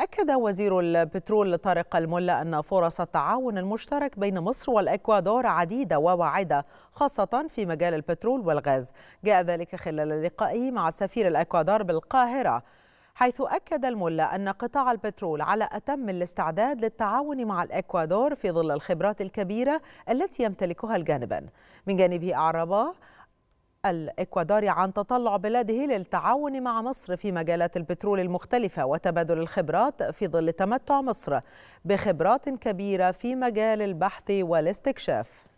أكد وزير البترول طارق الملا أن فرص التعاون المشترك بين مصر والإكوادور عديدة وواعدة خاصة في مجال البترول والغاز جاء ذلك خلال لقائه مع سفير الإكوادور بالقاهرة حيث أكد الملا أن قطاع البترول على أتم الاستعداد للتعاون مع الإكوادور في ظل الخبرات الكبيرة التي يمتلكها الجانبان من جانبه أعرب الإكوادوري عن تطلع بلاده للتعاون مع مصر في مجالات البترول المختلفة وتبادل الخبرات في ظل تمتع مصر بخبرات كبيرة في مجال البحث والاستكشاف